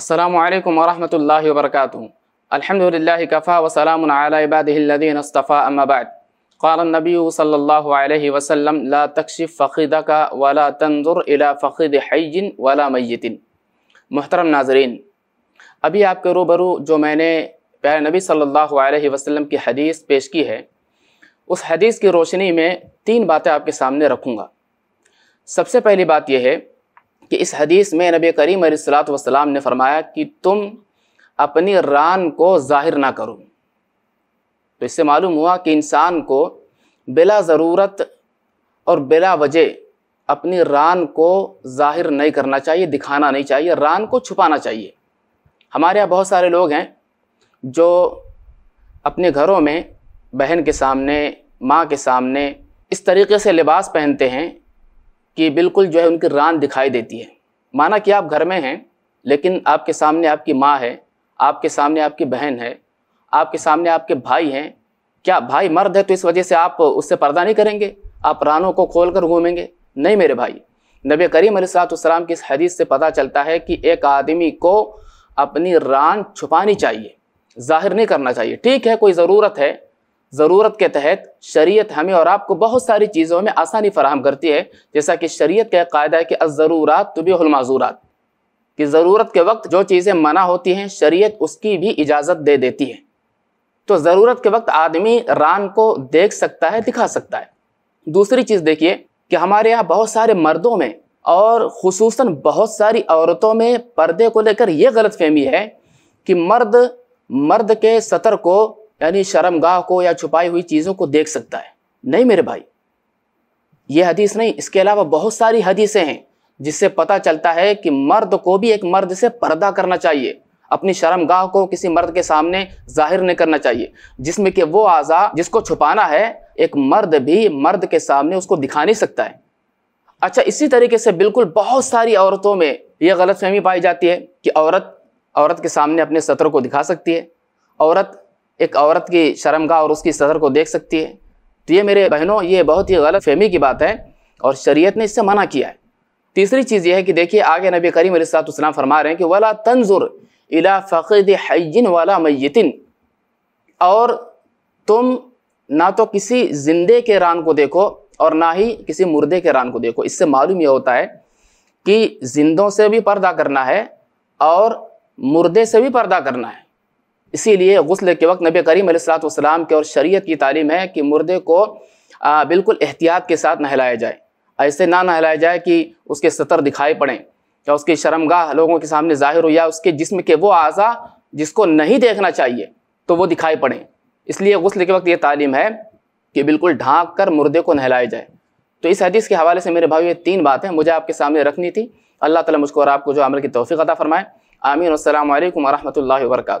अल्लाम वरहमल वर्क अलहमदिल्ला कफ़ा वसलामबादीनस्तफ़ा अम्माबाद क़ालनबी सल्ला वसलम ला तकशीफ़ फ़ीद का वला तंजुर अला फ़ीद हैजिन वला मैतिन मोहतरम नाजरीन अभी आपके रूबरू जो मैंने प्यारे नबी सल्लल्लाहु वसलम की हदीस पेश की है उस हदीस की रोशनी में तीन बातें आपके सामने रखूँगा सबसे पहली बात यह है कि इस हदीस में नबी करीम वसलाम ने फरमाया कि तुम अपनी रान को ज़ाहिर ना करो तो इससे मालूम हुआ कि इंसान को बिला ज़रूरत और बिला वजह अपनी रान को ज़ाहिर नहीं करना चाहिए दिखाना नहीं चाहिए रान को छुपाना चाहिए हमारे यहाँ बहुत सारे लोग हैं जो अपने घरों में बहन के सामने माँ के सामने इस तरीके से लिबास पहनते हैं कि बिल्कुल जो है उनकी रान दिखाई देती है माना कि आप घर में हैं लेकिन आपके सामने आपकी माँ है आपके सामने आपकी बहन है आपके सामने आपके भाई हैं क्या भाई मर्द है तो इस वजह से आप उससे पर्दा नहीं करेंगे आप रानों को खोल कर घूमेंगे नहीं मेरे भाई नबी करीम सलाम की इस हदीस से पता चलता है कि एक आदमी को अपनी रान छुपानी चाहिए जाहिर नहीं करना चाहिए ठीक है कोई ज़रूरत है ज़रूरत के तहत शरीयत हमें और आपको बहुत सारी चीज़ों में आसानी फराहम करती है जैसा कि शरीयत का कायदा है कि ज़रूरत तो भी माजूरात कि ज़रूरत के वक्त जो चीज़ें मना होती हैं शरीयत उसकी भी इजाज़त दे देती है तो ज़रूरत के वक्त आदमी रान को देख सकता है दिखा सकता है दूसरी चीज़ देखिए कि हमारे यहाँ बहुत सारे मर्दों में और खसूस बहुत सारी औरतों में पर्दे को लेकर यह गलत फहमी है कि मर्द मर्द के सतर को यानी शर्मगाह को या छुपाई हुई चीज़ों को देख सकता है नहीं मेरे भाई ये हदीस नहीं इसके अलावा बहुत सारी हदीसें हैं जिससे पता चलता है कि मर्द को भी एक मर्द से पर्दा करना चाहिए अपनी शर्मगाह को किसी मर्द के सामने जाहिर नहीं करना चाहिए जिसमें कि वो आज़ा जिसको छुपाना है एक मर्द भी मर्द के सामने उसको दिखा नहीं सकता है अच्छा इसी तरीके से बिल्कुल बहुत सारी औरतों में यह गलतफहमी पाई जाती है कि औरत औरत के सामने अपने सत्र को दिखा सकती है औरत एक औरत की शर्मगा और उसकी सदर को देख सकती है तो ये मेरे बहनों ये बहुत ही गलत फहमी की बात है और शरीयत ने इससे मना किया है तीसरी चीज़ यह है कि देखिए आगे नबी करीम अलैहिस्सलाम फरमा रहे हैं कि वाला तंजुर इला फ़कीद हयिन वाला मैतिन और तुम ना तो किसी जिंदे के रान को देखो और ना ही किसी मुर्दे के रान को देखो इससे मालूम यह होता है कि जिंदों से भी पर्दा करना है और मुर्दे से भी पर्दा करना है इसीलिए गसल के वक्त नबी करीम सलाम के और शरीयत की तालीम है कि मुर्दे को आ, बिल्कुल एहतियात के साथ नहलाया जाए ऐसे ना नहलाया जाए कि उसके सतर दिखाई पड़ें या उसकी शर्मगाह लोगों के सामने जाहिर हो या उसके जिस्म के वो अज़ा जिसको नहीं देखना चाहिए तो वो दिखाई पड़ें इसलिए गसल के वक्त ये तालीम है कि बिल्कुल ढाँक कर मुर्दे को नहलाया जाए तो इस हदीस के हवाले से मेरे भाई ये तीन बातें मुझे आपके सामने रखनी थी अल्लाह ताला मुझको और आपको जो अमल की तोफ़ी अदा फ़रमाए आमीन असल वरहमल वर्का